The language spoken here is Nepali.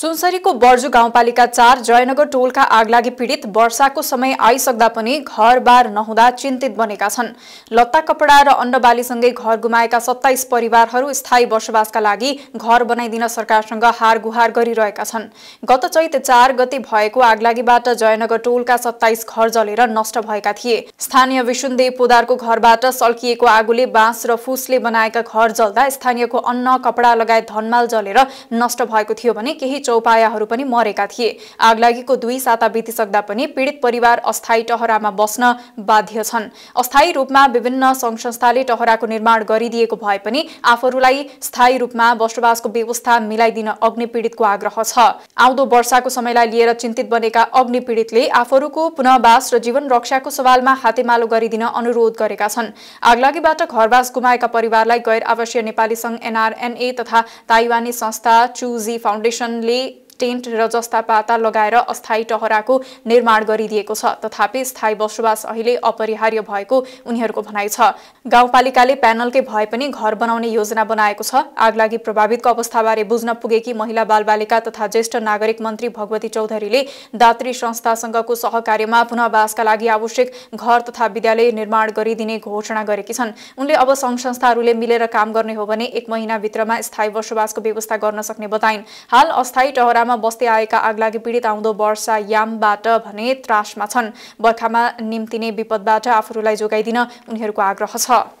सुनसरीको बर्जु गाउँपालिका चार जयनगर टोलका आगलागी पीडित वर्षाको समय आइसक्दा पनि घरबार नहुँदा चिन्तित बनेका छन् लत्ता कपडा र अन्नबालीसँगै घर गुमाएका सत्ताइस परिवारहरू स्थायी बसोबासका लागि घर बनाइदिन सरकारसँग हार गुहार गरिरहेका छन् गत चैत चार गते भएको आगलागीबाट जयनगर टोलका सत्ताइस घर जलेर नष्ट भएका थिए स्थानीय विष्णुदेव पोदारको घरबाट सल्किएको आगोले बाँस र फुसले बनाएका घर जल्दा स्थानीयको अन्न कपडा लगायत धनमाल जलेर नष्ट भएको थियो भने केही चौपायाहरू पनि मरेका थिए आगलागीको दुई साता बितिसक्दा पनि पीडित परिवार अस्थायी टहरामा बस्न बाध्य छन् अस्थायी रूपमा विभिन्न सङ्घ संस्थाले टहराको निर्माण गरिदिएको भए पनि आफूहरूलाई स्थायी रूपमा बसोबासको व्यवस्था मिलाइदिन अग्निपीडितको आग्रह छ आउँदो वर्षाको समयलाई लिएर चिन्तित बनेका अग्निपीडितले आफूहरूको पुनवास र जीवन रक्षाको सवालमा हातेमालो गरिदिन अनुरोध गरेका छन् आगलागीबाट घरवास गुमाएका परिवारलाई गैर आवासीय नेपाली संघ एनआरएनए तथा ताइवानी संस्था चुजी फाउन्डेसनले टेन्ट र जस्ता पाता लगाएर अस्थायी टहराको निर्माण गरिदिएको छ तथापि स्थायी बसोबास अहिले अपरिहार्य भएको उनीहरूको भनाइ छ गाउँपालिकाले प्यानलकै भए पनि घर बनाउने योजना बनाएको छ आगलागी प्रभावितको अवस्थाबारे बुझ्न पुगेकी महिला बालबालिका तथा ज्येष्ठ नागरिक मन्त्री भगवती चौधरीले दात्री संस्थासँगको सहकार्यमा पुनवासका लागि आवश्यक घर तथा विद्यालय निर्माण गरिदिने घोषणा गरेकी छन् उनले अब सङ्घ संस्थाहरूले मिलेर काम गर्ने हो भने एक महिनाभित्रमा स्थायी बसोबासको व्यवस्था गर्न सक्ने बताइन् हाल अस्थायी टहरामा बर्खामा बस्दै आएका आगलागी पीडित आउँदो वर्षा यामबाट भने त्रासमा छन् बर्खामा निम्तिने विपदबाट आफूहरूलाई जोगाइदिन उनीहरूको आग्रह छ